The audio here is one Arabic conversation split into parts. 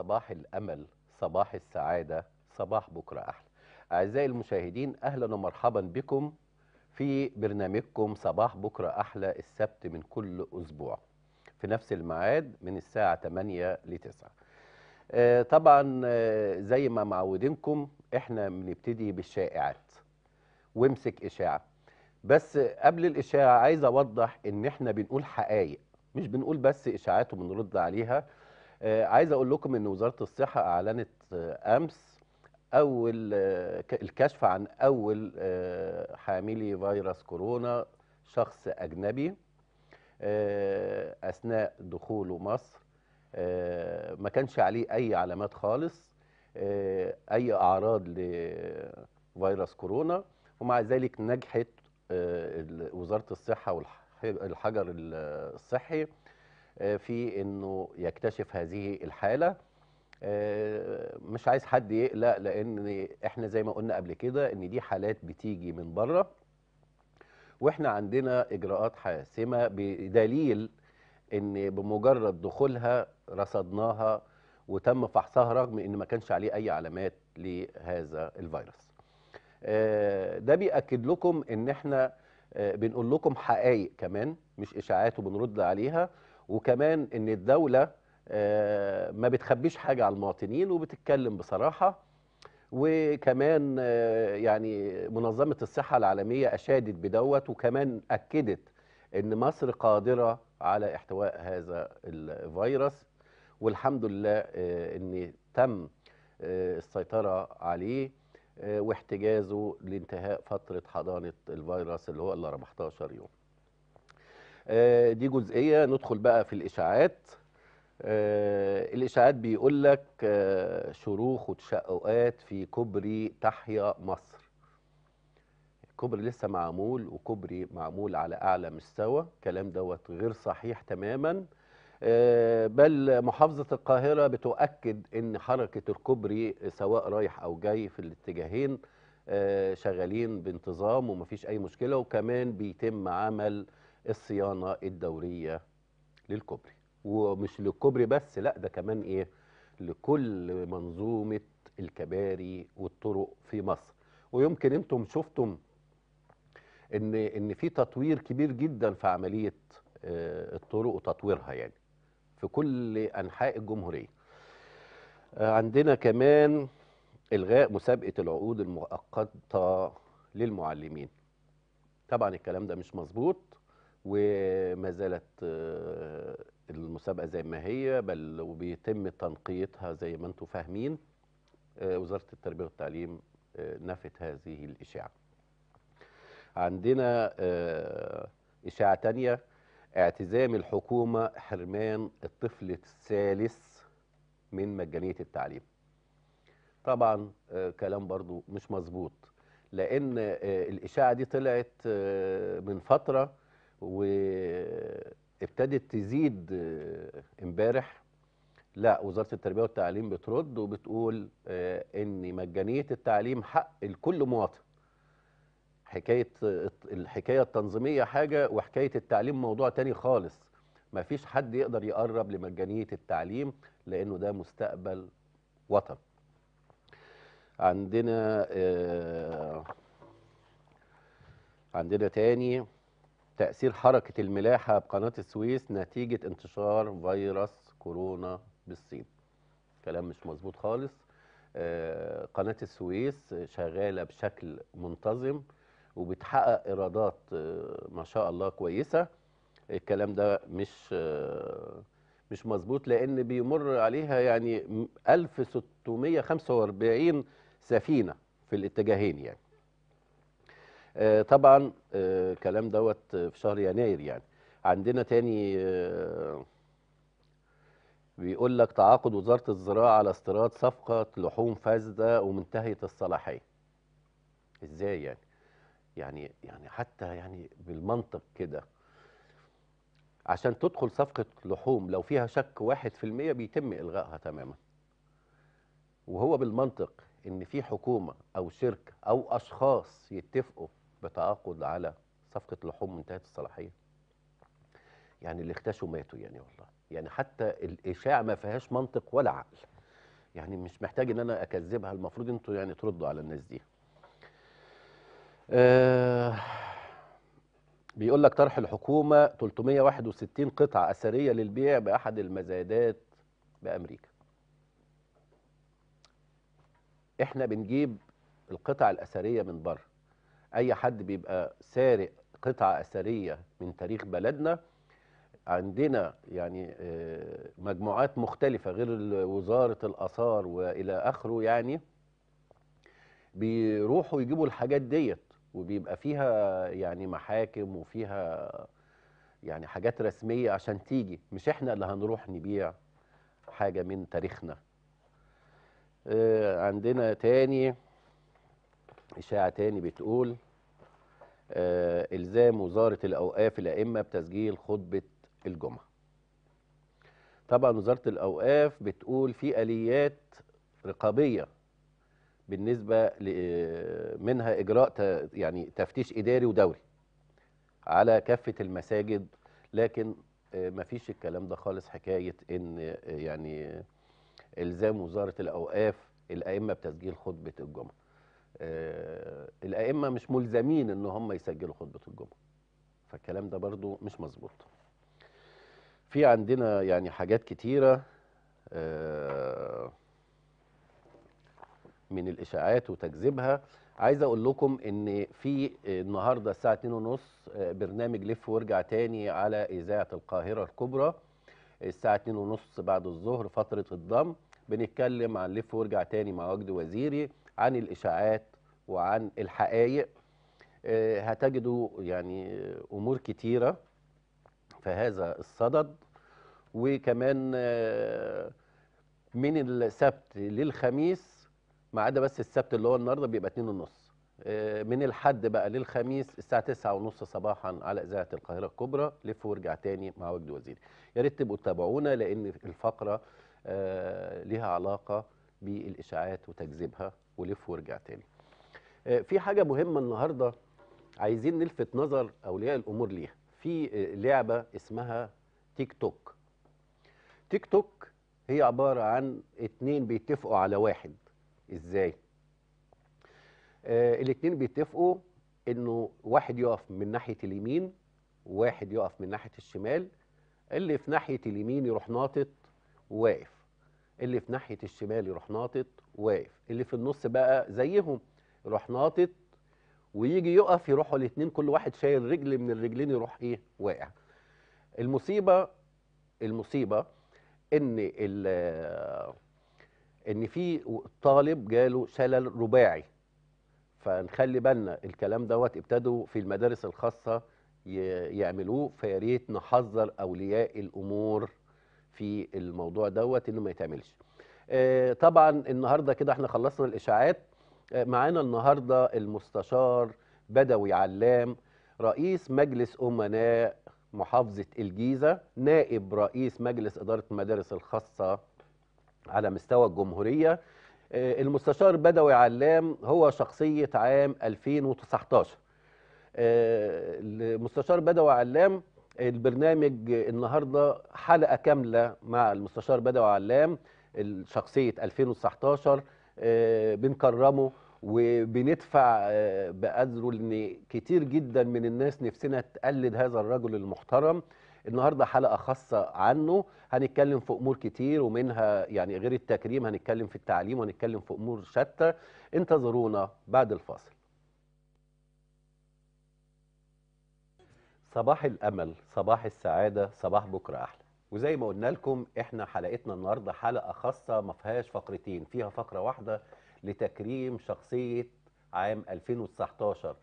صباح الأمل صباح السعادة صباح بكرة أحلى أعزائي المشاهدين أهلا ومرحبا بكم في برنامجكم صباح بكرة أحلى السبت من كل أسبوع في نفس الميعاد من الساعة 8 ل 9 آه، طبعا آه، زي ما معودينكم احنا بنبتدي بالشائعات وامسك إشاعة بس قبل الإشاعة عايز أوضح إن احنا بنقول حقائق مش بنقول بس إشاعات وبنرد عليها آه، عايز اقول لكم ان وزاره الصحه اعلنت آه، امس اول آه، الكشف عن اول حاملي فيروس كورونا شخص اجنبي اثناء دخوله مصر ما كانش عليه اي علامات خالص اي اعراض لفيروس كورونا ومع ذلك نجحت وزاره الصحه والحجر الصحي آه، في انه يكتشف هذه الحاله آه، مش عايز حد يقلق لان احنا زي ما قلنا قبل كده ان دي حالات بتيجي من بره واحنا عندنا اجراءات حاسمه بدليل ان بمجرد دخولها رصدناها وتم فحصها رغم ان ما كانش عليه اي علامات لهذا الفيروس آه، ده بيأكد لكم ان احنا بنقول لكم حقائق كمان مش اشاعات وبنرد عليها وكمان ان الدوله آه، ما بتخبيش حاجه على المواطنين وبتتكلم بصراحه وكمان آه، يعني منظمه الصحه العالميه اشادت بدوت وكمان اكدت ان مصر قادره على احتواء هذا الفيروس والحمد لله آه، ان تم السيطره عليه واحتجازه لانتهاء فتره حضانه الفيروس اللي هو ال 14 يوم آه، دي جزئيه ندخل بقى في الاشاعات آه، الاشاعات بيقول لك آه، شروخ وتشققات في كوبري تحيا مصر كوبري لسه معمول وكوبري معمول على اعلى مستوى الكلام دوت غير صحيح تماما بل محافظة القاهرة بتؤكد أن حركة الكوبري سواء رايح أو جاي في الاتجاهين شغالين بانتظام ومفيش أي مشكلة وكمان بيتم عمل الصيانه الدوريه للكوبري ومش للكوبري بس لا ده كمان ايه لكل منظومه الكباري والطرق في مصر ويمكن انتم شفتم ان ان في تطوير كبير جدا في عمليه آه، الطرق وتطويرها يعني في كل انحاء الجمهوريه آه، عندنا كمان الغاء مسابقه العقود المؤقته للمعلمين طبعا الكلام ده مش مظبوط وما زالت آه، المسابقه زي ما هي بل وبيتم تنقيتها زي ما انتم فاهمين آه، وزاره التربيه والتعليم آه، نفت هذه الاشاعه. عندنا اشاعه ثانيه اعتزام الحكومه حرمان الطفل الثالث من مجانيه التعليم. طبعا كلام برضو مش مظبوط لان الاشاعه دي طلعت من فتره وابتدت تزيد آه، امبارح لا وزاره التربيه والتعليم بترد وبتقول آه، ان مجانيه التعليم حق لكل مواطن حكايه آه، الحكايه التنظيميه حاجه وحكايه التعليم موضوع تاني خالص ما فيش حد يقدر يقرب لمجانيه التعليم لانه ده مستقبل وطن عندنا آه عندنا تاني تأثير حركة الملاحة بقناة السويس نتيجة انتشار فيروس كورونا بالصين كلام مش مظبوط خالص آه، قناة السويس شغالة بشكل منتظم وبتحقق إيرادات آه، ما شاء الله كويسة الكلام ده مش آه، مش مظبوط لأن بيمر عليها يعني 1645 سفينة في الاتجاهين يعني آه، طبعا آه، الكلام دوت في شهر يناير يعني عندنا تاني آه، بيقول لك تعاقد وزاره الزراعه على استيراد صفقه لحوم فاسده ومنتهيه الصلاحيه ازاي يعني يعني يعني حتى يعني بالمنطق كده عشان تدخل صفقه لحوم لو فيها شك 1% بيتم الغائها تماما وهو بالمنطق ان في حكومه او شركه او اشخاص يتفقوا بتعاقد على صفقه لحوم انتهت الصلاحيه يعني اللي اختشوا ماتوا يعني والله يعني حتى الاشاعه ما فيهاش منطق ولا عقل يعني مش محتاج ان انا اكذبها المفروض انتوا يعني تردوا على الناس دي آه بيقول لك طرح الحكومه 361 قطعه اثريه للبيع باحد المزادات بامريكا احنا بنجيب القطع الاثريه من بره اي حد بيبقى سارق قطعه اثريه من تاريخ بلدنا عندنا يعني آه، مجموعات مختلفه غير وزاره الاثار والى اخره يعني بيروحوا يجيبوا الحاجات ديت وبيبقى فيها يعني محاكم وفيها يعني حاجات رسميه عشان تيجي مش احنا اللي هنروح نبيع حاجه من تاريخنا آه، عندنا تاني إشاعة تاني بتقول آه إلزام وزارة الأوقاف الأئمة بتسجيل خطبة الجمعة طبعا وزارة الأوقاف بتقول في آليات رقابية بالنسبة آه، منها إجراء يعني تفتيش إداري ودوري على كافة المساجد لكن آه، مفيش الكلام ده خالص حكاية إن آه، يعني إلزام وزارة الأوقاف الأئمة بتسجيل خطبة الجمعة آه، الائمه مش ملزمين ان هم يسجلوا خطبه الجمعه فالكلام ده برضو مش مظبوط في عندنا يعني حاجات كتيره آه، من الاشاعات وتكذيبها عايز اقول لكم ان في النهارده الساعه 2:30 آه، برنامج لف وارجع تاني على اذاعه القاهره الكبرى الساعه 2:30 بعد الظهر فتره الضم بنتكلم عن لف وارجع تاني مع وجد وزيري عن الإشاعات وعن الحقائق آه، هتجدوا يعني أمور كتيرة في هذا الصدد وكمان آه، من السبت للخميس ما عدا بس السبت اللي هو النهارده بيبقى 2:30 ونص آه، من الحد بقى للخميس الساعه تسعة ونص صباحا على اذاعه القاهره الكبرى لف وارجع تاني مع وجد وزيري يا ريت تبقوا تتابعونا لان الفقره ليها علاقه بالاشاعات وتكذيبها ولف ورجع تاني آه، في حاجه مهمه النهارده عايزين نلفت نظر اولياء الامور ليها في آه، لعبه اسمها تيك توك تيك توك هي عباره عن اتنين بيتفقوا على واحد ازاي آه الاتنين بيتفقوا انه واحد يقف من ناحيه اليمين واحد يقف من ناحيه الشمال اللي في ناحيه اليمين يروح ناطط واقف اللي في ناحيه الشمال يروح ناطط واقف اللي في النص بقى زيهم يروح ناطط ويجي يقف يروحوا الاثنين كل واحد شايل رجل من الرجلين يروح ايه واقع المصيبه المصيبه ان ان في طالب جاله شلل رباعي فنخلي بالنا الكلام دوت ابتدوا في المدارس الخاصه يعملوه فيا ريت نحذر اولياء الامور في الموضوع دوت انه ما يتعملش آه، طبعا النهارده كده احنا خلصنا الاشاعات آه، معانا النهارده المستشار بدوي علام رئيس مجلس امناء محافظه الجيزه نائب رئيس مجلس اداره المدارس الخاصه على مستوى الجمهوريه آه، المستشار بدوي علام هو شخصيه عام 2019 المستشار بدوي علام البرنامج النهارده حلقه كامله مع المستشار بدوي علام شخصيه 2019 آه، بنكرمه وبندفع آه، بقدره لان كتير جدا من الناس نفسنا تقلد هذا الرجل المحترم النهارده حلقه خاصه عنه هنتكلم في امور كتير ومنها يعني غير التكريم هنتكلم في التعليم وهنتكلم في امور شتى انتظرونا بعد الفاصل صباح الامل صباح السعاده صباح بكره احلى وزي ما قلنا لكم احنا حلقتنا النهارده حلقه خاصه ما فيهاش فقرتين فيها فقره واحده لتكريم شخصيه عام 2019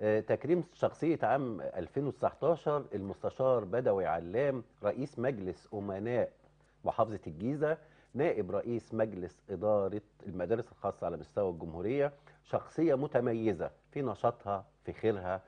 آه، تكريم شخصيه عام 2019 المستشار بدوي علام رئيس مجلس امناء محافظه الجيزه نائب رئيس مجلس إدارة المدارس الخاصة على مستوى الجمهورية شخصية متميزة في نشاطها في خيرها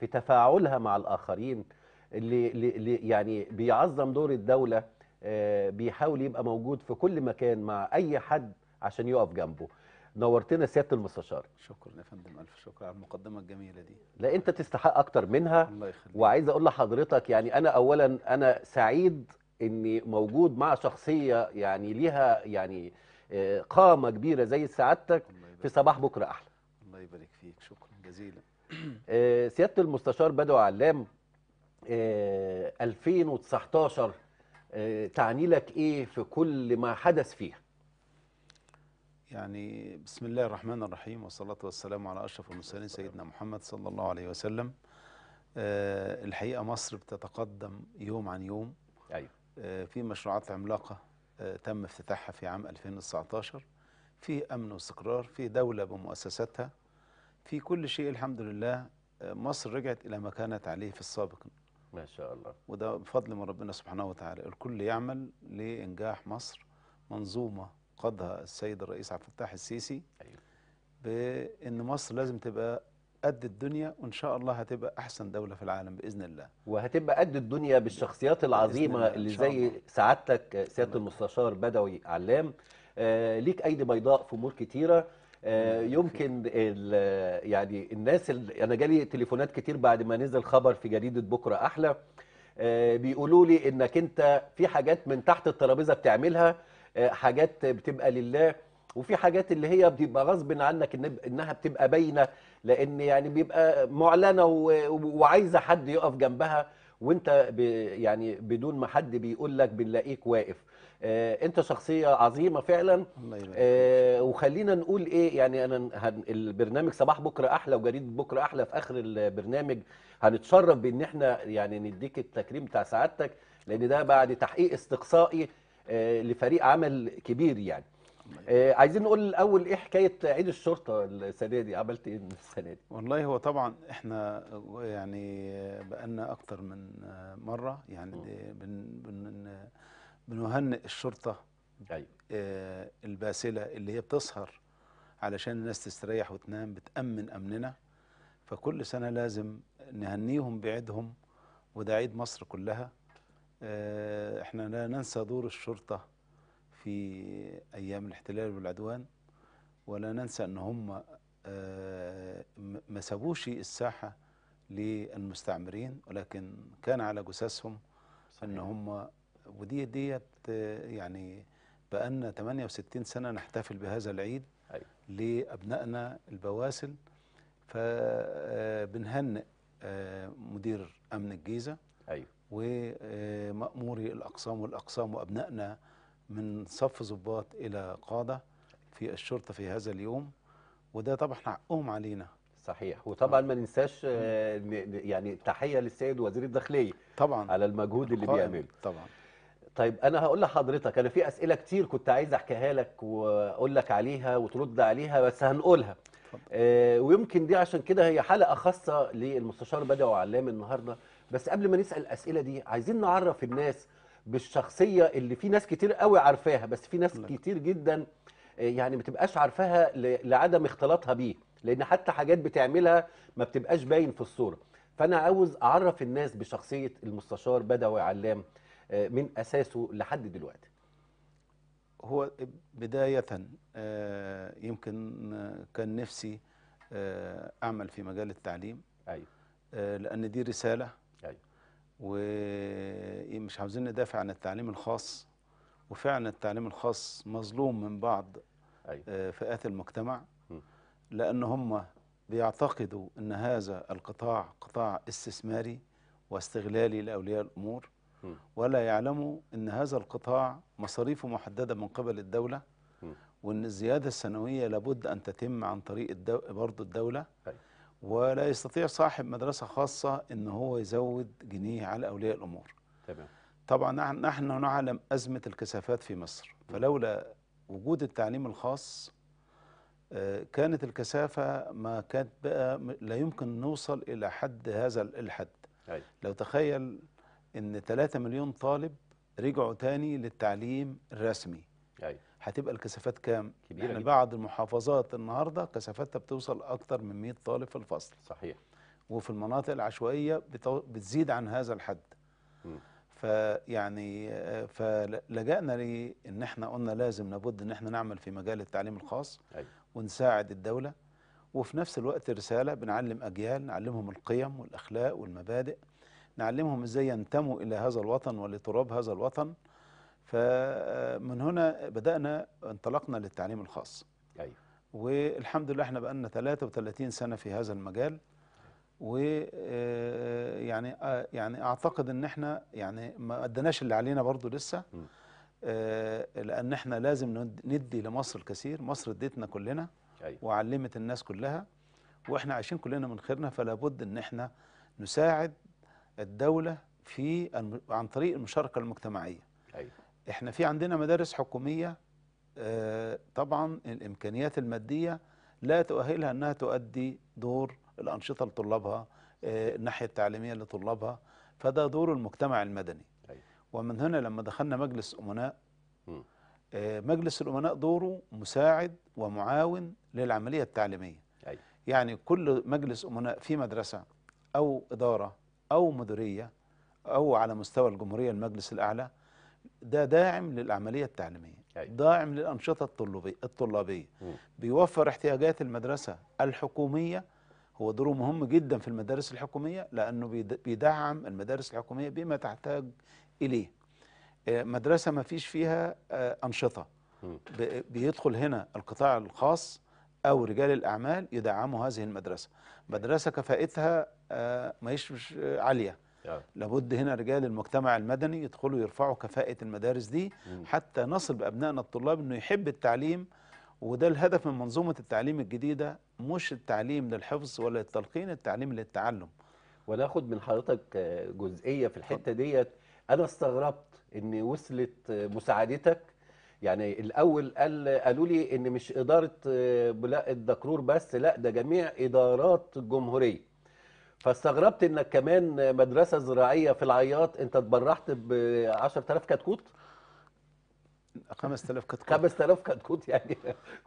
في تفاعلها مع الآخرين اللي, اللي يعني بيعظم دور الدولة آه، بيحاول يبقى موجود في كل مكان مع أي حد عشان يقف جنبه نورتنا سياده المستشار شكرا يا فندم الف شكر على المقدمه الجميله دي لا انت تستحق اكتر منها الله يخليك وعايز اقول لحضرتك يعني انا اولا انا سعيد اني موجود مع شخصيه يعني ليها يعني آه، قامه كبيره زي سعادتك في صباح بكره احلى الله يبارك فيك شكرا جزيلا آه، سياده المستشار بدو علام 2019 تعني لك ايه في كل ما حدث فيها يعني بسم الله الرحمن الرحيم والصلاة والسلام على أشرف المرسلين سيدنا محمد صلى الله عليه وسلم آه، الحقيقة مصر بتتقدم يوم عن يوم أيوة. آه، في مشروعات عملاقة تم افتتاحها في عام 2019 في أمن واستقرار في دولة بمؤسساتها في كل شيء الحمد لله آه، مصر رجعت إلى ما كانت عليه في السابق ما شاء الله وده بفضل من ربنا سبحانه وتعالى الكل يعمل لإنجاح مصر منظومة قدها السيد الرئيس عبد الفتاح السيسي أيوه. بأن مصر لازم تبقى قد الدنيا وان شاء الله هتبقى احسن دوله في العالم باذن الله وهتبقى قد الدنيا بالشخصيات العظيمه اللي زي سعادتك آه، سياده المستشار بدوي علام آه ليك ايدي بيضاء في امور كتيره آه، يمكن يعني الناس انا جالي تليفونات كتير بعد ما نزل خبر في جريده بكره احلى آه، بيقولوا لي انك انت في حاجات من تحت الترابيزه بتعملها آه، حاجات بتبقى لله وفي حاجات اللي هي بتبقى غصب عنك انها بتبقى باينه لان يعني بيبقى معلنه وعايزه حد يقف جنبها وانت يعني بدون ما حد بيقول لك بنلاقيك واقف آه، انت شخصيه عظيمه فعلا آه، وخلينا نقول ايه يعني انا البرنامج صباح بكره احلى وجريد بكره احلى في اخر البرنامج هنتشرف بان احنا يعني نديك التكريم بتاع سعادتك لان ده بعد تحقيق استقصائي آه، لفريق عمل كبير يعني آه عايزين نقول الاول ايه حكايه عيد الشرطه السنه دي عملت ايه السنه دي والله هو طبعا احنا يعني بقالنا اكتر من مره يعني بن بن بنهنئ الشرطة أيوة. آه الباسلة اللي هي بتسهر علشان الناس تستريح وتنام بتأمن أمننا فكل سنة لازم نهنيهم بعيدهم وده عيد مصر كلها آه احنا لا ننسى دور الشرطة في أيام الاحتلال والعدوان ولا ننسى أن هم آه ما سابوش الساحة للمستعمرين ولكن كان على جثثهم أن هم ودي ديت يعني بقالنا 68 سنة نحتفل بهذا العيد أيوة. لأبنائنا البواسل فبنهنئ آه، آه، مدير أمن الجيزة أيوة. ومأموري الأقسام والأقسام وأبنائنا من صف ضباط إلى قادة في الشرطة في هذا اليوم وده طبعا حقهم علينا صحيح وطبعا ما ننساش آه، يعني تحيه للسيد وزير الداخليه طبعا على المجهود اللي بيعمله طبعا طيب انا هقول لحضرتك انا في اسئله كتير كنت عايز احكيها لك واقول لك عليها وترد عليها بس هنقولها آه ويمكن دي عشان كده هي حلقه خاصه للمستشار بدوي علام النهارده بس قبل ما نسال الاسئله دي عايزين نعرف الناس بالشخصيه اللي في ناس كتير قوي عارفاها بس في ناس نعم. كتير جدا آه، يعني ما تبقاش عارفاها لعدم اختلاطها بيه لان حتى حاجات بتعملها ما بتبقاش باين في الصوره فانا عاوز اعرف الناس بشخصيه المستشار بدوي علام آه، من أساسه لحد دلوقتي هو بداية آه، يمكن آه، كان نفسي أعمل في مجال التعليم أيوه. لأن دي رسالة أيوه. ومش إيه، عاوزين ندافع عن التعليم الخاص وفعلا التعليم الخاص مظلوم من بعض أيوه. فئات المجتمع لأن هم بيعتقدوا أن هذا القطاع قطاع استثماري واستغلالي لأولياء الأمور ولا يعلموا أن هذا القطاع مصاريفه محددة من قبل الدولة وأن الزيادة السنوية لابد أن تتم عن طريق الدو... برضه الدولة ولا يستطيع صاحب مدرسة خاصة أن هو يزود جنيه على أولياء الأمور تمام طبعا نحن نعلم أزمة الكثافات في مصر فلولا وجود التعليم الخاص آه، كانت الكثافة ما كانت بقى لا يمكن نوصل إلى حد هذا الحد أي. لو تخيل ان 3 مليون طالب رجعوا تاني للتعليم الرسمي ايوه هتبقى الكثافات كام؟ كبيرة يعني بعض المحافظات النهارده كثافتها بتوصل اكتر من 100 طالب في الفصل صحيح وفي المناطق العشوائيه بتو... بتزيد عن هذا الحد م. فيعني فلجأنا لان احنا قلنا لازم لابد ان احنا نعمل في مجال التعليم الخاص أيوة. ونساعد الدوله وفي نفس الوقت رساله بنعلم اجيال نعلمهم القيم والاخلاق والمبادئ نعلمهم ازاي ينتموا الى هذا الوطن ولتراب هذا الوطن فمن هنا بدانا انطلقنا للتعليم الخاص أيوة. والحمد لله احنا بقالنا 33 سنه في هذا المجال و آه، يعني آه، يعني اعتقد ان احنا يعني ما اديناش اللي علينا برضو لسه آه، لان احنا لازم ندي لمصر الكثير مصر اديتنا كلنا أيوة. وعلمت الناس كلها واحنا عايشين كلنا من خيرنا فلا بد ان احنا نساعد الدولة في عن طريق المشاركة المجتمعية أيوة. احنا في عندنا مدارس حكومية آه، طبعا الإمكانيات المادية لا تؤهلها أنها تؤدي دور الأنشطة لطلابها آه، الناحية التعليمية لطلابها فده دور المجتمع المدني أيوة. ومن هنا لما دخلنا مجلس أمناء آه، مجلس الأمناء دوره مساعد ومعاون للعملية التعليمية أيوة. يعني كل مجلس أمناء في مدرسة أو إدارة أو مديرية أو على مستوى الجمهورية المجلس الأعلى ده داعم للعملية التعليمية أيوة. داعم للأنشطة الطلابية, الطلابية. بيوفر احتياجات المدرسة الحكومية هو دوره مهم جدا في المدارس الحكومية لأنه بيدعم المدارس الحكومية بما تحتاج إليه آه، مدرسة ما فيش فيها آه، أنشطة بيدخل هنا القطاع الخاص أو رجال الأعمال يدعموا هذه المدرسة مدرسة كفاءتها آه، ماهيش مش عاليه آه. لابد هنا رجال المجتمع المدني يدخلوا يرفعوا كفاءة المدارس دي حتى نصل بأبنائنا الطلاب أنه يحب التعليم وده الهدف من منظومة التعليم الجديدة مش التعليم للحفظ ولا التلقين التعليم للتعلم وناخد من حضرتك جزئية في الحتة ديت أنا استغربت أن وصلت مساعدتك يعني الأول قال قالوا لي أن مش إدارة آه، بلاء الدكرور بس لا ده جميع إدارات الجمهورية فاستغربت انك كمان مدرسه زراعيه في العياط انت تبرحت ب 10000 كتكوت 5000 كتكوت 5000 كتكوت يعني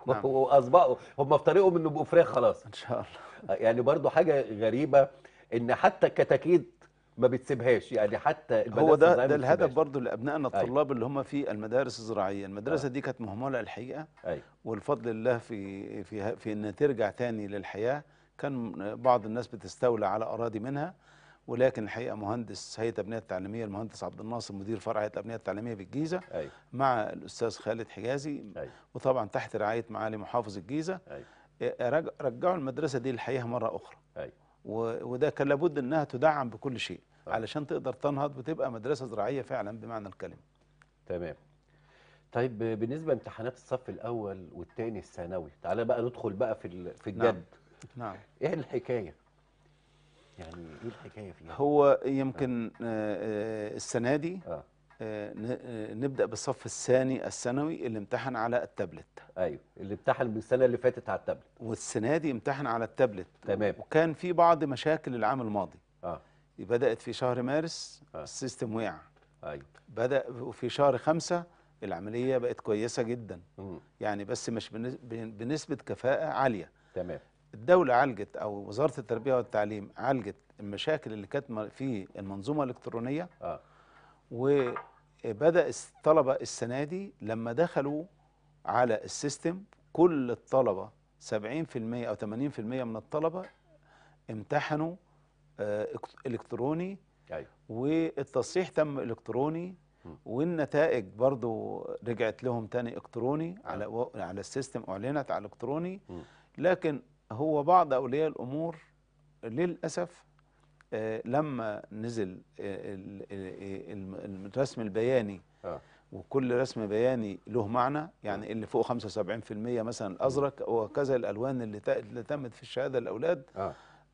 نعم. واصبعوا هم في طريقهم انه يبقوا فراخ خلاص ان شاء الله يعني برضو حاجه غريبه ان حتى الكتاكيت ما بتسيبهاش يعني حتى هو ده ده الهدف برضو لابنائنا أيوة. الطلاب أي. اللي هم في المدارس الزراعيه المدرسه أي. آه. دي كانت مهمله الحقيقه أي. أيوة. والفضل لله في في في انها ترجع تاني للحياه كان بعض الناس بتستولى على أراضي منها ولكن الحقيقه مهندس هيئه الابنيه التعليميه المهندس عبد الناصر مدير فرع هيئه الابنيه التعليميه في الجيزه أي. مع الاستاذ خالد حجازي أي. وطبعا تحت رعايه معالي محافظ الجيزه أي. إيه، رجعوا المدرسه دي للحقيقه مره اخرى أي. وده كان لابد انها تدعم بكل شيء علشان تقدر تنهض وتبقى مدرسه زراعيه فعلا بمعنى الكلمه تمام طيب بالنسبه لامتحانات الصف الاول والثاني الثانوي تعالى بقى ندخل بقى في في الجد نعم. نعم ايه الحكايه يعني ايه الحكايه فيها هو يمكن آه. آه، السنه دي آه. آه،, آه. نبدا بالصف الثاني الثانوي اللي امتحن على التابلت ايوه اللي امتحن بالسنه اللي فاتت على التابلت والسنه دي امتحن على التابلت تمام وكان في بعض مشاكل العام الماضي اه بدات في شهر مارس آه. السيستم وقع ايوه بدا وفي شهر خمسة العمليه بقت كويسه جدا م. يعني بس مش بنسبه كفاءه عاليه تمام الدولة عالجت أو وزارة التربية والتعليم عالجت المشاكل اللي كانت في المنظومة الإلكترونية آه. وبدأ الطلبة السنة دي لما دخلوا على السيستم كل الطلبة 70% أو 80% من الطلبة امتحنوا آه، إلكتروني أيوه. والتصحيح تم إلكتروني والنتائج برضو رجعت لهم تاني الكتروني آه. على على السيستم اعلنت على الكتروني لكن هو بعض أولياء الأمور للأسف آه، لما نزل آه، آه، الرسم البياني وكل رسم بياني له معنى يعني اللي فوق 75% مثلا الازرق وكذا الالوان اللي, اللي تمت في الشهاده الاولاد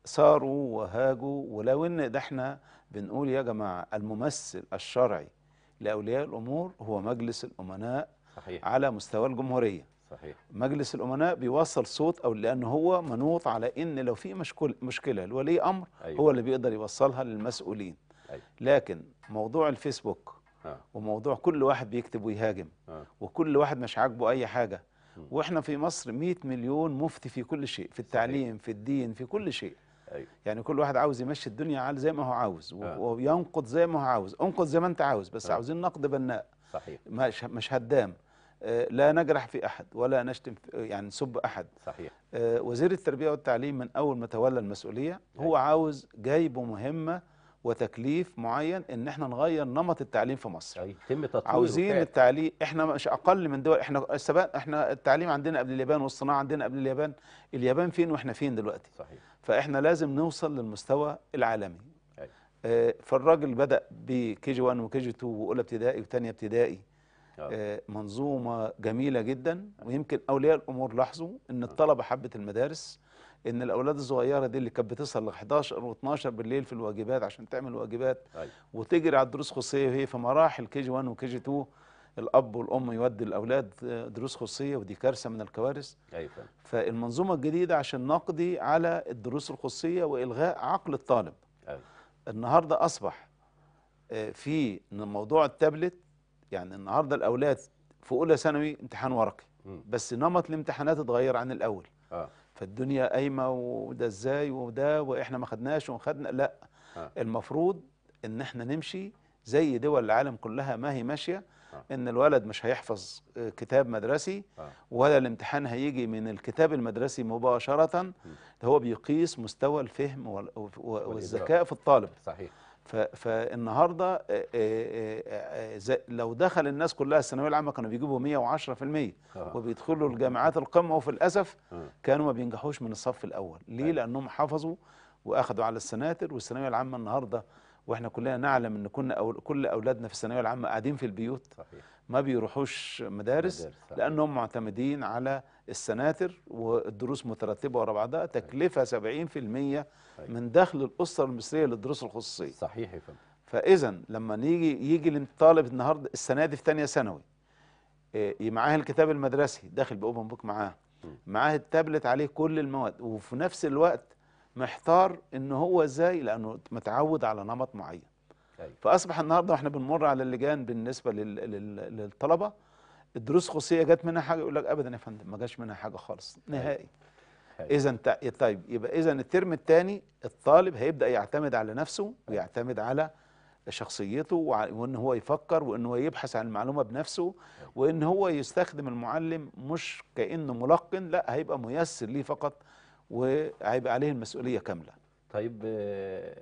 صاروا وهاجوا ولو ان ده احنا بنقول يا جماعه الممثل الشرعي لاولياء الامور هو مجلس الامناء صحيح. على مستوى الجمهوريه صحيح مجلس الامناء بيوصل صوت او لان هو منوط على ان لو في مشكله لولي امر أيوة. هو اللي بيقدر يوصلها للمسؤولين أيوة. لكن موضوع الفيسبوك آه. وموضوع كل واحد بيكتب ويهاجم آه. وكل واحد مش عاجبه اي حاجه م. واحنا في مصر 100 مليون مفتي في كل شيء في التعليم صحيح. في الدين في كل شيء أيوة. يعني كل واحد عاوز يمشي الدنيا على زي ما هو عاوز آه. وينقد زي ما هو عاوز انقد زي ما انت عاوز بس آه. عاوزين نقد بناء صحيح مش مش هدام آه، لا نجرح في احد ولا نشتم آه، يعني نسب احد صحيح آه، وزير التربيه والتعليم من اول ما تولى المسؤوليه هو عاوز جايبه مهمه وتكليف معين ان احنا نغير نمط التعليم في مصر يعني يتم تطويره عاوزين فعلا. التعليم احنا مش اقل من دول احنا السبان احنا التعليم عندنا قبل اليابان والصناعه عندنا قبل اليابان اليابان فين واحنا فين دلوقتي صحيح فاحنا لازم نوصل للمستوى العالمي آه فالراجل بدا بكي جي 1 وكي جي 2 واولى ابتدائي وثانيه ابتدائي آه. آه، منظومة جميلة جدا ويمكن أولياء الأمور لاحظوا أن الطلبة حبت المدارس ان الاولاد الصغيره دي اللي كانت بتصل ل 11 و12 بالليل في الواجبات عشان تعمل واجبات أيوة. وتجري على الدروس خصوصيه وهي في مراحل كي جي 1 وكي جي 2 الاب والام يودي الاولاد آه، دروس خصوصيه ودي كارثه من الكوارث أيوة. فالمنظومه الجديده عشان نقضي على الدروس الخصوصيه والغاء عقل الطالب أيوة. النهارده اصبح في موضوع التابلت يعني النهارده الاولاد في اولى ثانوي امتحان ورقي بس نمط الامتحانات اتغير عن الاول آه. فالدنيا قايمه وده ازاي وده واحنا ما خدناش وخدنا لا آه. المفروض ان احنا نمشي زي دول العالم كلها ما هي ماشيه آه. ان الولد مش هيحفظ آه، كتاب مدرسي آه. ولا الامتحان هيجي من الكتاب المدرسي مباشره م. هو بيقيس مستوى الفهم والذكاء في الطالب صحيح فالنهارده لو دخل الناس كلها الثانويه العامه كانوا بيجيبوا 110% آه. وبيدخلوا الجامعات القمه وفي الاسف آه. كانوا ما بينجحوش من الصف الاول ليه أيوه. لانهم حفظوا وأخذوا على السناتر والثانويه العامه النهارده واحنا كلنا نعلم ان كنا أول كل اولادنا في الثانويه العامه قاعدين في البيوت صحيح. ما بيروحوش مدارس, مدارس لانهم معتمدين على السناتر والدروس مترتبه ورا بعضها أيوة. تكلفه 70% أيوة. من دخل الاسره المصريه للدروس الخصوصيه صحيح يا فندم فاذا لما يجي يجي الطالب النهارده السنه دي في ثانيه ثانوي آه، معاه الكتاب المدرسي داخل باوبن بوك معاه معاه التابلت عليه كل المواد وفي نفس الوقت محتار ان هو ازاي لانه متعود على نمط معين أيوة. فاصبح النهارده واحنا بنمر على اللجان بالنسبه للطلبه الدروس خصوصيه جت منها حاجه يقول لك ابدا يا فندم ما جاش منها حاجه خالص أيوة. نهائي اذا طيب يبقى اذا الترم الثاني الطالب هيبدا يعتمد على نفسه ويعتمد أيوة. على شخصيته وان هو يفكر وان هو يبحث عن المعلومه بنفسه أيوة. وان هو يستخدم المعلم مش كانه ملقن لا هيبقى ميسر ليه فقط وهيبقى عليه المسؤوليه كامله طيب آه،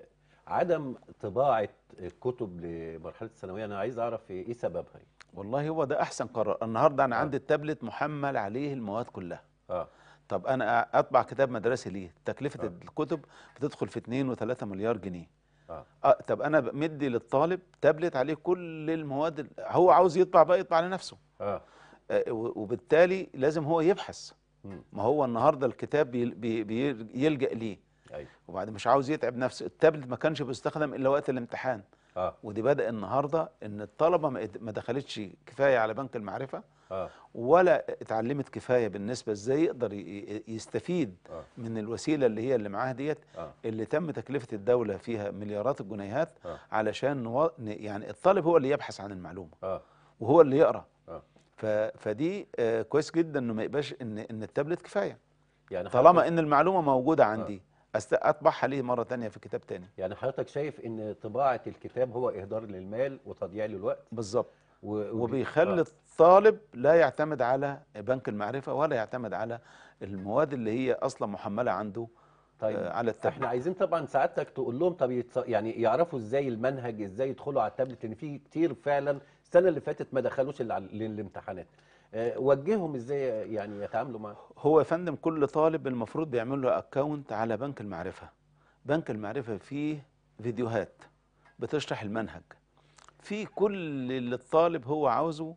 عدم طباعه الكتب لمرحله الثانويه انا عايز اعرف ايه سببها يعني. والله هو ده احسن قرار النهارده انا آه. عندي التابلت محمل عليه المواد كلها اه طب انا اطبع كتاب مدرسي ليه تكلفه آه. الكتب بتدخل في 2 و3 مليار جنيه آه. آه طب انا مدي للطالب تابلت عليه كل المواد هو عاوز يطبع بقى يطبع لنفسه آه. آه وبالتالي لازم هو يبحث م. ما هو النهارده الكتاب بيلجا ليه أيوة. وبعدين مش عاوز يتعب نفسه التابلت ما كانش بيستخدم الا وقت الامتحان آه. ودي بدا النهارده ان الطلبه ما دخلتش كفايه على بنك المعرفه آه. ولا اتعلمت كفايه بالنسبه ازاي يقدر يستفيد آه. من الوسيله اللي هي اللي معاه ديت آه. اللي تم تكلفه الدوله فيها مليارات الجنيهات آه. علشان نو... يعني الطالب هو اللي يبحث عن المعلومه آه. وهو اللي يقرا آه. ف... فدي آه كويس جدا انه ما يبقاش ان ان التابلت كفايه يعني طالما ان المعلومه موجوده عندي آه. اطبعها ليه مره ثانيه في كتاب ثاني يعني حضرتك شايف ان طباعه الكتاب هو اهدار للمال وتضييع للوقت بالظبط و... وبيخلي آه. الطالب لا يعتمد على بنك المعرفه ولا يعتمد على المواد اللي هي اصلا محمله عنده طيب آه على التابلت احنا عايزين طبعا سعادتك تقول لهم طب يتص... يعني يعرفوا ازاي المنهج ازاي يدخلوا على التابلت لان في كتير فعلا السنه اللي فاتت ما دخلوش للامتحانات آه، وجههم ازاي يعني يتعاملوا معاه هو يا فندم كل طالب المفروض بيعمل له اكونت على بنك المعرفه بنك المعرفه فيه فيديوهات بتشرح المنهج في كل اللي الطالب هو عاوزه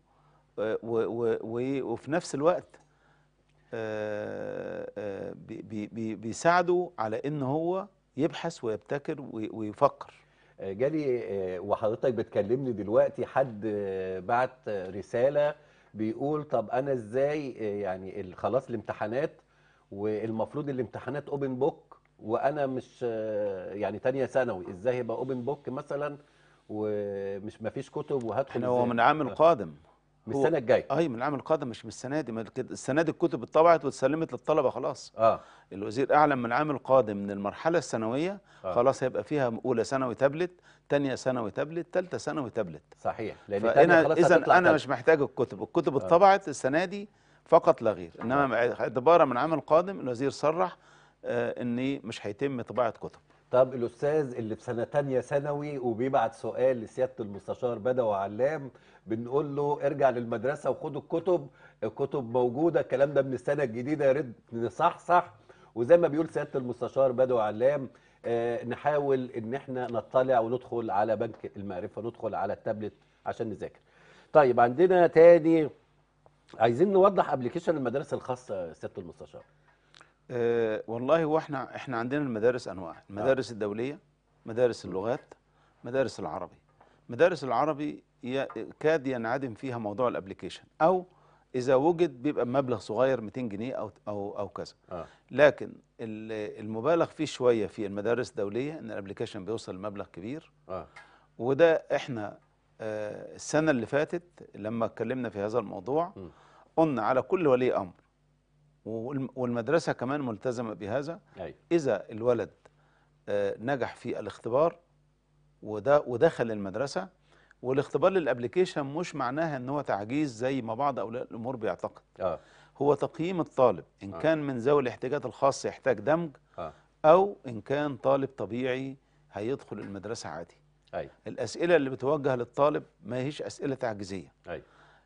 آه، وفي نفس الوقت آه، بيساعده على ان هو يبحث ويبتكر ويفكر جالي وحضرتك بتكلمني دلوقتي حد بعت رساله بيقول طب انا ازاي يعني خلاص الامتحانات والمفروض الامتحانات اوبن بوك وانا مش يعني تانية ثانوي ازاي هيبقى اوبن بوك مثلا ومش مفيش كتب وهدخل احنا هو من عام القادم من السنه الجايه اي من العام القادم مش من السنه دي السنه دي الكتب اتطبعت واتسلمت للطلبه خلاص اه الوزير اعلن من العام القادم من المرحله الثانويه آه. خلاص هيبقى فيها اولى ثانوي تابلت ثانيه ثانوي تابلت ثالثه ثانوي تابلت صحيح لان اذا انا تابلت. مش محتاج الكتب الكتب آه. اتطبعت آه. السنه دي فقط لا غير انما آه. اعتبارا من العام القادم الوزير صرح آه ان مش هيتم طباعه كتب طب الاستاذ اللي في سنه ثانيه ثانوي وبيبعت سؤال لسياده المستشار بدوي علام بنقول له ارجع للمدرسه وخد الكتب الكتب موجوده الكلام ده من السنه الجديده يا ريت نصحصح وزي ما بيقول سياده المستشار بدوي علام آه، نحاول ان احنا نطلع وندخل على بنك المعرفه ندخل على التابلت عشان نذاكر. طيب عندنا تاني عايزين نوضح ابلكيشن المدارس الخاصه سياده المستشار. آه، والله هو احنا احنا عندنا المدارس انواع آه. المدارس الدوليه مدارس اللغات مدارس العربي مدارس العربي كاد ينعدم فيها موضوع الابلكيشن او اذا وجد بيبقى مبلغ صغير 200 جنيه او او او كذا آه. لكن المبالغ فيه شويه في المدارس الدوليه ان الابلكيشن بيوصل لمبلغ كبير آه. وده احنا آه، السنه اللي فاتت لما اتكلمنا في هذا الموضوع م. قلنا على كل ولي امر والمدرسة كمان ملتزمة بهذا أيوة. إذا الولد آه، نجح في الاختبار وده ودخل المدرسة والاختبار للابلكيشن مش معناها ان هو تعجيز زي ما بعض اولياء الامور بيعتقد آه. هو تقييم الطالب ان آه. كان من ذوي الاحتياجات الخاصه يحتاج دمج آه. او ان كان طالب طبيعي هيدخل المدرسه عادي أي. أيوة. الاسئله اللي بتوجه للطالب ما هيش اسئله تعجيزيه أي. أيوة.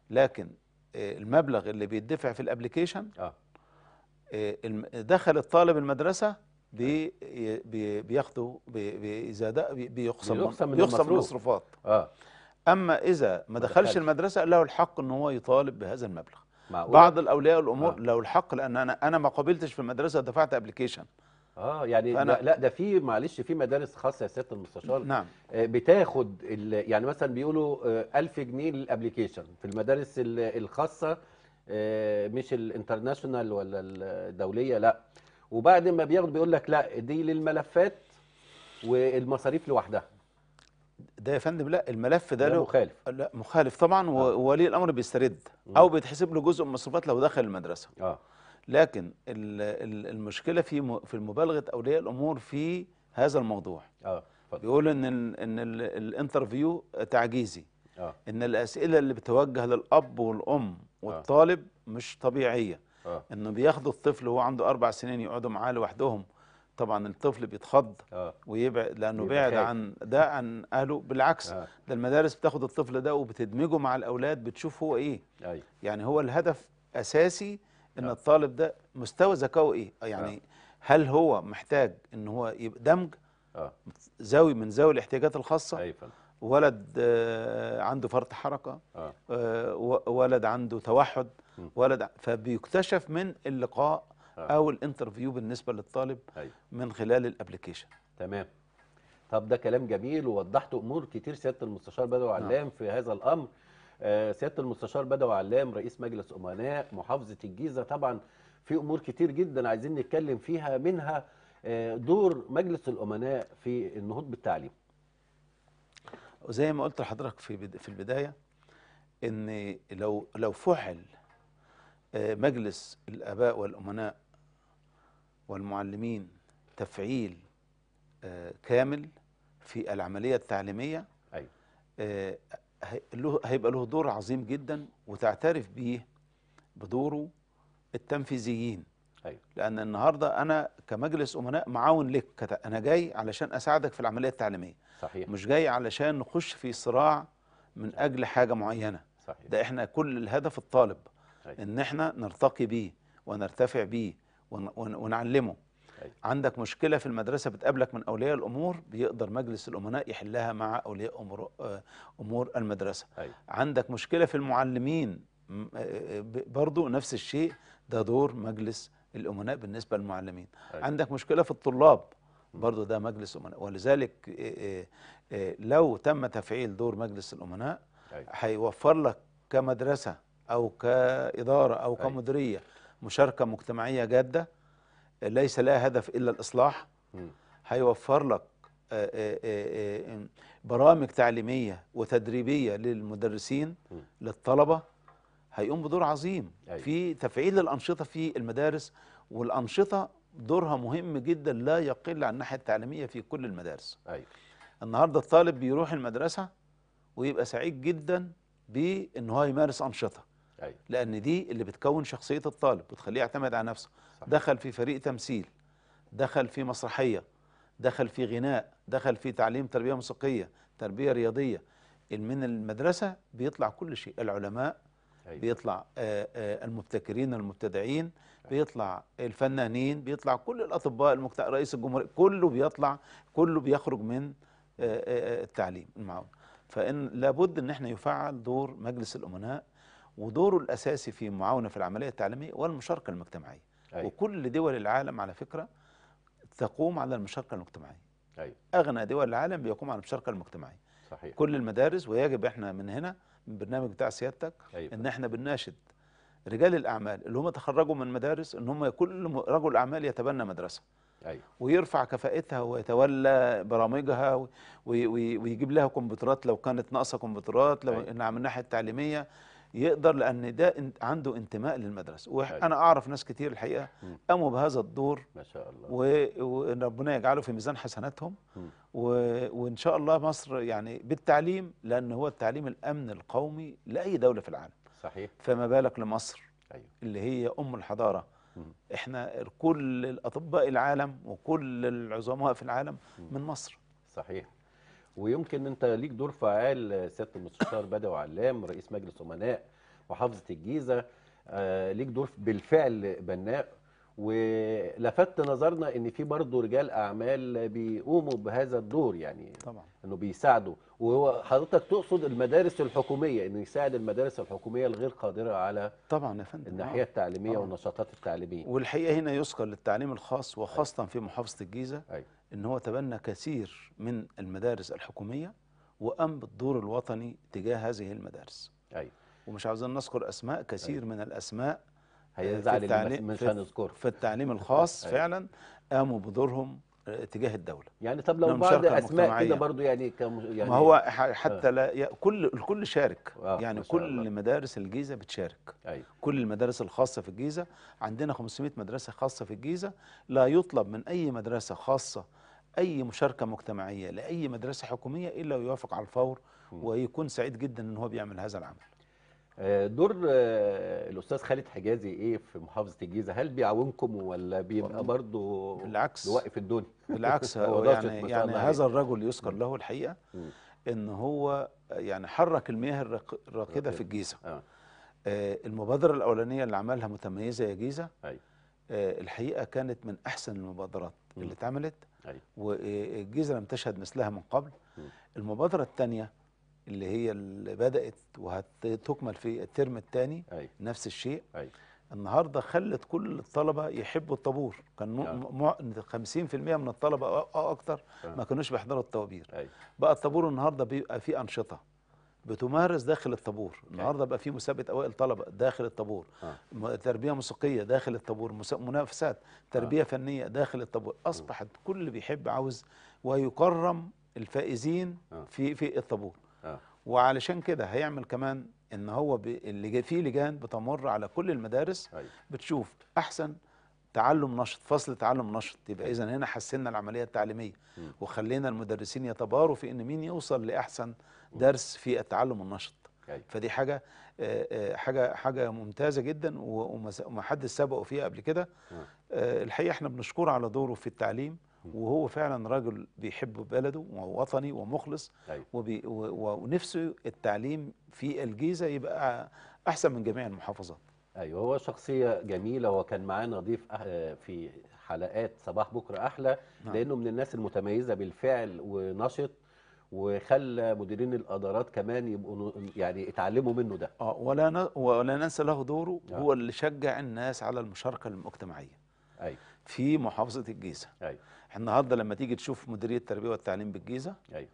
لكن آه، المبلغ اللي بيدفع في الابلكيشن آه. آه، دخل الطالب المدرسة أيوة. بي بياخدوا بي اذا ده بيخصم بيخصم, المصروفات آه. اما اذا ما دخلش المدرسه له الحق ان هو يطالب بهذا المبلغ معقول. بعض الاولياء الامور آه. له الحق لان انا انا ما قبلتش في المدرسه دفعت ابلكيشن اه يعني لا ده في معلش في مدارس خاصه يا سياده المستشار نعم آه، بتاخد يعني مثلا بيقولوا 1000 جنيه للابلكيشن في المدارس الخاصه آه، مش الانترناشونال ولا الدوليه لا وبعد ما بياخد بيقول لك لا دي للملفات والمصاريف لوحدها ده يا فندم لا الملف ده, لا مخالف لا مخالف طبعا آه. وولي الامر بيسترد او بيتحسب له جزء من المصروفات لو دخل المدرسه اه لكن المشكله في في مبالغه اولياء الامور في هذا الموضوع اه بيقول ان الـ ان الانترفيو تعجيزي آه. ان الاسئله اللي بتوجه للاب والام آه. والطالب مش طبيعيه آه. انه بياخدوا الطفل وهو عنده اربع سنين يقعدوا معاه لوحدهم طبعا الطفل بيتخض آه. ويبعد لانه بعد عن ده عن اهله بالعكس آه. ده المدارس بتاخد الطفل ده وبتدمجه مع الاولاد بتشوف هو ايه آه. يعني هو الهدف اساسي ان آه. الطالب ده مستوى ذكائه ايه آه، يعني آه. هل هو محتاج ان هو يبقى دمج آه. زاوي من زاوي الاحتياجات الخاصه آه. ولد آه، عنده فرط حركه آه. آه، ولد عنده توحد ولد فبيكتشف من اللقاء آه. او الانترفيو بالنسبه للطالب أيوه. من خلال الابلكيشن تمام طب ده كلام جميل ووضحت امور كتير سياده المستشار بدوي نعم. علام في هذا الامر سياده المستشار بدوي علام رئيس مجلس امناء محافظه الجيزه طبعا في امور كتير جدا عايزين نتكلم فيها منها دور مجلس الامناء في النهوض بالتعليم وزي ما قلت لحضرتك في في البدايه ان لو لو فحل آه، مجلس الاباء والامناء والمعلمين تفعيل آه، كامل في العمليه التعليميه ايوه آه، له هيبقى له دور عظيم جدا وتعترف بيه بدوره التنفيذيين أيوة. لان النهارده انا كمجلس امناء معاون لك انا جاي علشان اساعدك في العمليه التعليميه صحيح مش جاي علشان نخش في صراع من اجل حاجه معينه صحيح. ده احنا كل الهدف الطالب أي. أيوة. ان احنا نرتقي بيه ونرتفع بيه ونعلمه أي. أيوة. عندك مشكله في المدرسه بتقابلك من اولياء الامور بيقدر مجلس الامناء يحلها مع اولياء امور آه، امور المدرسه أي. أيوة. عندك مشكله في المعلمين آه، برضو نفس الشيء ده دور مجلس الامناء بالنسبه للمعلمين أي. عندك مشكله في الطلاب برضه ده مجلس امناء ولذلك آه، آه، آه، لو تم تفعيل دور مجلس الامناء أيوة. هيوفر لك كمدرسه او كاداره او أيوة. كمديريه مشاركه مجتمعيه جاده ليس لها هدف الا الاصلاح هيوفر لك برامج تعليميه وتدريبيه للمدرسين للطلبه هيقوم بدور عظيم أيوة. في تفعيل الانشطه في المدارس والانشطه دورها مهم جدا لا يقل عن الناحيه التعليميه في كل المدارس ايوه النهارده الطالب بيروح المدرسه ويبقى سعيد جدا بان هو يمارس انشطه أيوة. لان دي اللي بتكون شخصيه الطالب بتخليه يعتمد على نفسه صحيح. دخل في فريق تمثيل دخل في مسرحيه دخل في غناء دخل في تعليم تربيه موسيقيه تربيه رياضيه من المدرسه بيطلع كل شيء العلماء أيوة. بيطلع آه، آه، المبتكرين المبتدعين بيطلع الفنانين بيطلع كل الاطباء رئيس الجمهوريه كله بيطلع كله بيخرج من آه، التعليم المعاون فان لابد ان احنا يفعل دور مجلس الامناء ودوره الاساسي في المعاونه في العمليه التعليميه والمشاركه المجتمعيه أيوة. وكل دول العالم على فكره تقوم على المشاركه المجتمعيه أيوة. اغنى دول العالم بيقوم على المشاركه المجتمعيه صحيح. كل المدارس ويجب احنا من هنا البرنامج بتاع سيادتك أيوة. ان احنا بنناشد رجال الاعمال اللي هم تخرجوا من مدارس ان هم كل رجل اعمال يتبنى مدرسه أيوة. ويرفع كفاءتها ويتولى برامجها ويجيب لها كمبيوترات لو كانت ناقصه كمبيوترات لو أيوة. من الناحيه التعليميه يقدر لان ده عنده انتماء للمدرسه وانا اعرف ناس كتير الحقيقه قاموا بهذا الدور ما شاء الله وربنا يجعله في ميزان حسناتهم و... وان شاء الله مصر يعني بالتعليم لان هو التعليم الامن القومي لاي دوله في العالم صحيح فما بالك لمصر أيوه. اللي هي ام الحضاره احنا كل الاطباء العالم وكل العظماء في العالم من مصر صحيح ويمكن انت ليك دور فعال آه، سياده المستشار بدوي علام رئيس مجلس امناء محافظه الجيزه آه، ليك دور بالفعل بناء ولفت نظرنا ان في برضه رجال اعمال بيقوموا بهذا الدور يعني طبعا انه بيساعدوا وهو حضرتك تقصد المدارس الحكوميه انه يساعد المدارس الحكوميه الغير قادره على طبعا يا فندم الناحيه آه. التعليميه طبعا. والنشاطات التعليميه والحقيقه هنا يذكر للتعليم الخاص وخاصه في محافظه الجيزه أي. ان هو تبنى كثير من المدارس الحكوميه وقام بالدور الوطني تجاه هذه المدارس ايوه ومش عاوزين نذكر اسماء كثير أيوة. من الاسماء آه، هيزعل مش هنذكر في التعليم الخاص أيوة. فعلا قاموا بدورهم آه، تجاه الدوله يعني طب لو بعض اسماء كده برضو يعني كم يعني ما هو آه. حتى آه. لا كل الكل شارك آه يعني كل الله. مدارس الجيزه بتشارك أيوة. كل المدارس الخاصه في الجيزه عندنا 500 مدرسه خاصه في الجيزه لا يطلب من اي مدرسه خاصه اي مشاركه مجتمعيه لاي مدرسه حكوميه الا ويوافق على الفور ويكون سعيد جدا ان هو بيعمل هذا العمل آه، دور آه، الاستاذ خالد حجازي ايه في محافظه الجيزه هل بيعاونكم ولا بيبقى برضه بالعكس واقف الدنيا بالعكس هو يعني, يعني هذا الرجل يذكر له الحقيقه ان هو يعني حرك المياه الراكده في الجيزه آه. آه المبادره الاولانيه اللي عملها متميزه يا جيزه آه الحقيقه كانت من احسن المبادرات اللي اتعملت أيوة. والجيزه لم تشهد مثلها من قبل م. المبادره الثانيه اللي هي اللي بدات وهتكمل في الترم الثاني أيوة. نفس الشيء أي. أيوة. النهارده خلت كل الطلبه يحبوا الطابور كان يعني. 50% من الطلبه او اكثر ما كانوش بيحضروا الطوابير بقى الطابور النهارده بيبقى فيه انشطه بتمارس داخل الطابور النهارده بقى في مسابقه اوائل طلبه داخل الطابور آه. تربيه موسيقيه داخل الطابور منافسات تربيه آه. فنيه داخل الطابور اصبحت كل اللي بيحب عاوز ويكرم الفائزين آه. في في الطابور آه. وعلشان كده هيعمل كمان ان هو اللي في لجان بتمر على كل المدارس أيوه. بتشوف احسن تعلم نشط فصل تعلم نشط يبقى اذا هنا حسنا العمليه التعليميه م. وخلينا المدرسين يتباروا في ان مين يوصل لاحسن درس في التعلم النشط أيوة. فدي حاجه آه، آه، حاجه حاجه ممتازه جدا وما حدش سبقه فيها قبل كده آه. الحقيقه احنا بنشكره على دوره في التعليم وهو فعلا راجل بيحب بلده ووطني ومخلص أيوة. وبي ونفسه التعليم في الجيزه يبقى احسن من جميع المحافظات ايوه هو شخصيه جميله وكان معانا ضيف في حلقات صباح بكره احلى نعم. لانه من الناس المتميزه بالفعل ونشط وخلى مديرين الادارات كمان يبقوا يعني اتعلموا منه ده اه ولا ن... ولا ننسى له دوره آه. هو اللي شجع الناس على المشاركه المجتمعيه ايوه في محافظه الجيزه ايوه احنا النهارده لما تيجي تشوف مديريه التربيه والتعليم بالجيزه ايوه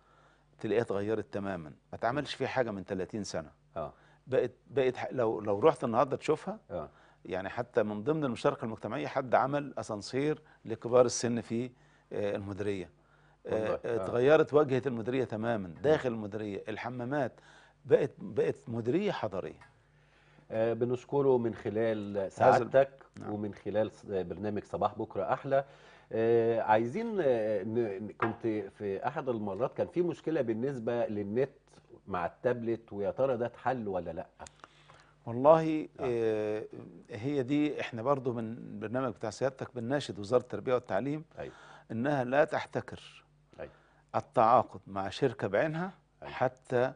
تلاقيها اتغيرت تماما ما اتعملش فيها حاجه من 30 سنه اه بقت بقت لو لو رحت النهارده تشوفها اه يعني حتى من ضمن المشاركه المجتمعيه حد عمل اسانسير لكبار السن في آه، المديريه اتغيرت آه، آه، آه. واجهه المديريه تماما داخل المديريه الحمامات بقت بقت مديريه حضريه بنشكره من خلال سعادتك نعم. ومن خلال برنامج صباح بكره احلى عايزين كنت في احد المرات كان في مشكله بالنسبه للنت مع التابلت ويا ترى ده اتحل ولا لا والله آه هي دي احنا برضو من برنامج بتاع سيادتك بنناشد وزاره التربيه والتعليم أيوه. انها لا تحتكر التعاقد مع شركه بعينها أيوة. حتى آه،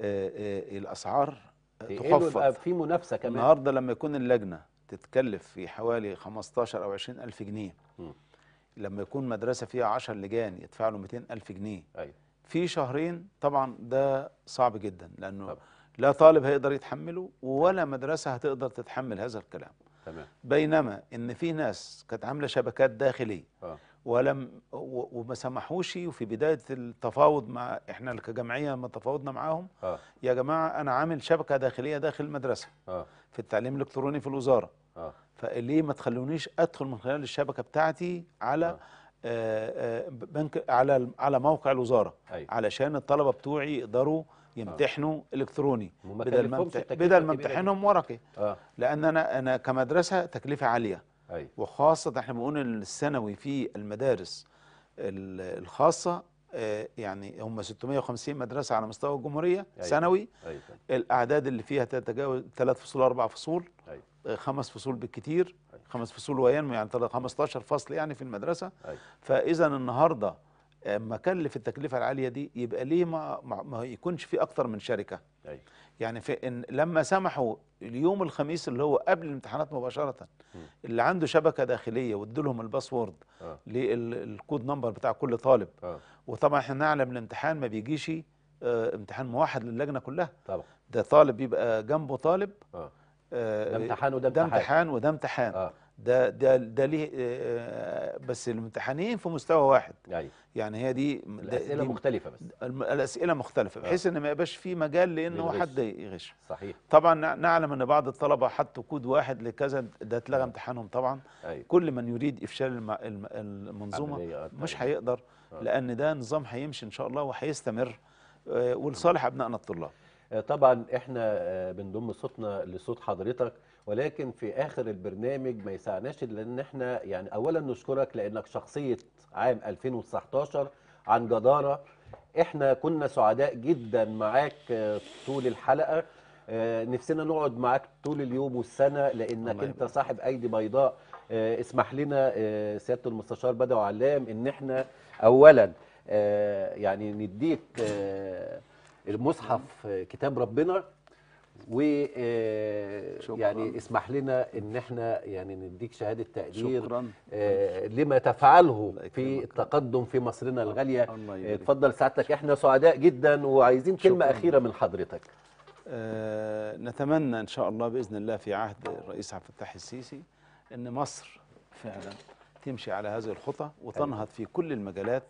آه، الاسعار تخفض يبقى في منافسه كمان النهارده لما يكون اللجنه تتكلف في حوالي 15 او 20 الف جنيه لما يكون مدرسه فيها 10 لجان يدفع له 200 الف جنيه أيوة. في شهرين طبعا ده صعب جدا لانه طبعا. لا طالب هيقدر يتحمله ولا مدرسه هتقدر تتحمل هذا الكلام تمام. بينما ان في ناس كانت عامله شبكات داخليه آه. ولم وما سمحوش وفي بدايه التفاوض مع احنا كجمعيه لما تفاوضنا معاهم آه. يا جماعه انا عامل شبكه داخليه داخل المدرسه آه. في التعليم الالكتروني في الوزاره آه. فليه ما تخلونيش ادخل من خلال الشبكه بتاعتي على آه. آه, آه، بنك على على موقع الوزاره علشان الطلبه بتوعي يقدروا يمتحنوا آه. الكتروني بدل ما بدل ما امتحنهم ورقي آه. لان انا انا كمدرسه تكلفه عاليه أيوة. وخاصة احنا بنقول الثانوي في المدارس الخاصة آه، يعني هم 650 مدرسة على مستوى الجمهورية ثانوي أيوة. أيوة. الأعداد اللي فيها تتجاوز ثلاث فصول أربع فصول أيوة. خمس فصول بالكتير أيوة. خمس فصول وينمو يعني 15 فصل يعني في المدرسة أيوة. فإذا النهاردة مكلف كلف التكلفه العاليه دي يبقى ليه ما, ما يكونش في اكتر من شركه أي. أيوة. يعني في إن لما سمحوا اليوم الخميس اللي هو قبل الامتحانات مباشره م. اللي عنده شبكه داخليه وادوا لهم الباسورد آه. للكود نمبر بتاع كل طالب آه. وطبعا احنا نعلم الامتحان ما بيجيش آه، امتحان موحد للجنه كلها طبعا ده طالب بيبقى جنبه طالب آه. آه ده امتحان وده امتحان ده امتحان وده امتحان آه. ده ده ده ليه آه، آه، بس الامتحانين في مستوى واحد يعني, يعني هي دي الاسئله دي مختلفه بس الاسئله مختلفه بحيث آه. ان ما يبقاش في مجال لانه حد يغش صحيح طبعا نعلم ان بعض الطلبه حطوا كود واحد لكذا ده اتلغى امتحانهم طبعا أيوة. كل من يريد افشال المنظومه طيب. مش هيقدر لان ده نظام هيمشي ان شاء الله وهيستمر ولصالح ابنائنا الطلاب طبعا احنا بنضم صوتنا لصوت حضرتك ولكن في اخر البرنامج ما يسعناش الا ان احنا يعني اولا نشكرك لانك شخصيه عام 2019 عن جداره احنا كنا سعداء جدا معاك آه، طول الحلقه آه، نفسنا نقعد معاك طول اليوم والسنه لانك انت صاحب ايدي بيضاء آه، اسمح لنا سياده المستشار بدر علام ان احنا اولا يعني نديك المصحف كتاب ربنا و آه، يعني اسمح لنا ان احنا يعني نديك شهاده تقدير شكرا. آه، لما تفعله في التقدم في مصرنا الغاليه اتفضل آه، سعادتك احنا سعداء جدا وعايزين كلمه شكرا. اخيره من حضرتك نتمنى ان شاء الله باذن الله في عهد الرئيس عبد الفتاح السيسي ان مصر فعلا تمشي على هذه الخطى وتنهض في كل المجالات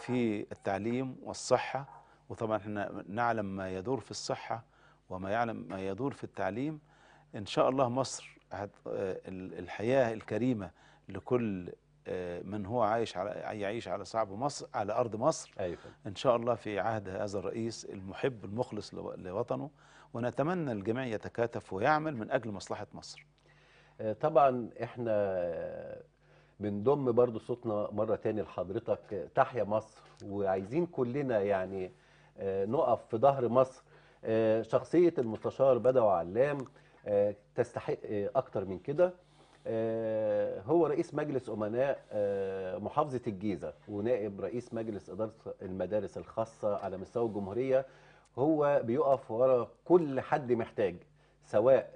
في التعليم والصحه وطبعا احنا نعلم ما يدور في الصحه وما يعلم ما يدور في التعليم إن شاء الله مصر الحياة الكريمة لكل آه، من هو عايش على يعيش على صعب مصر على أرض مصر أيوة. إن شاء الله في عهد هذا الرئيس المحب المخلص لوطنه ونتمنى الجميع يتكاتف ويعمل من أجل مصلحة مصر آه، طبعا احنا آه، بنضم برضو صوتنا مرة تاني لحضرتك تحيا مصر وعايزين كلنا يعني نقف في ظهر مصر آه، شخصية المستشار بدو علام آه، تستحق آه، أكتر من كده هو رئيس مجلس أمناء محافظة الجيزة ونائب رئيس مجلس إدارة المدارس الخاصة على مستوى الجمهورية هو بيقف ورا كل حد محتاج سواء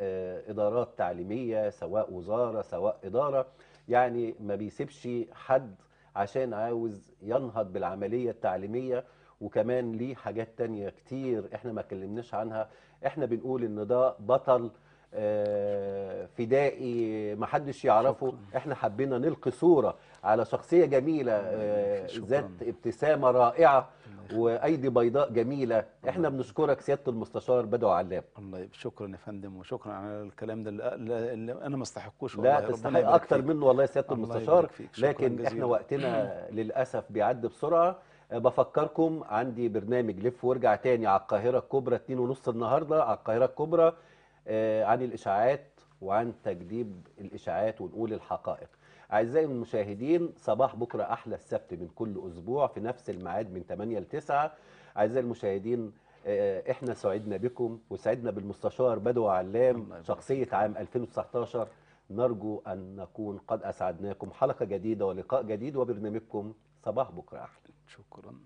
إدارات تعليمية سواء وزارة سواء إدارة يعني ما بيسيبش حد عشان عاوز ينهض بالعملية التعليمية وكمان ليه حاجات تانية كتير احنا ما اتكلمناش عنها احنا بنقول ان ده بطل آه، فدائي محدش يعرفه شكرا. احنا حبينا نلقي صورة على شخصية جميلة آه، ذات ابتسامة رائعة وايدي بيضاء جميلة احنا بنشكرك سيادة المستشار بدو علام الله شكرا يا فندم وشكرا على الكلام ده اللي, انا ما استحقوش والله لا تستحق اكتر منه والله يا سيادة المستشار لكن احنا وقتنا للأسف بيعدي بسرعة بفكركم عندي برنامج لف وارجع تاني على القاهرة الكبرى 2 ونص النهاردة على القاهرة الكبرى آه، عن الإشاعات وعن تجديب الإشاعات ونقول الحقائق أعزائي المشاهدين صباح بكرة أحلى السبت من كل أسبوع في نفس الميعاد من 8 ل 9 أعزائي المشاهدين آه، احنا سعدنا بكم وسعدنا بالمستشار بدو علام شخصية عام 2019 نرجو أن نكون قد أسعدناكم حلقة جديدة ولقاء جديد وبرنامجكم صباح بكرة أحلى شكرا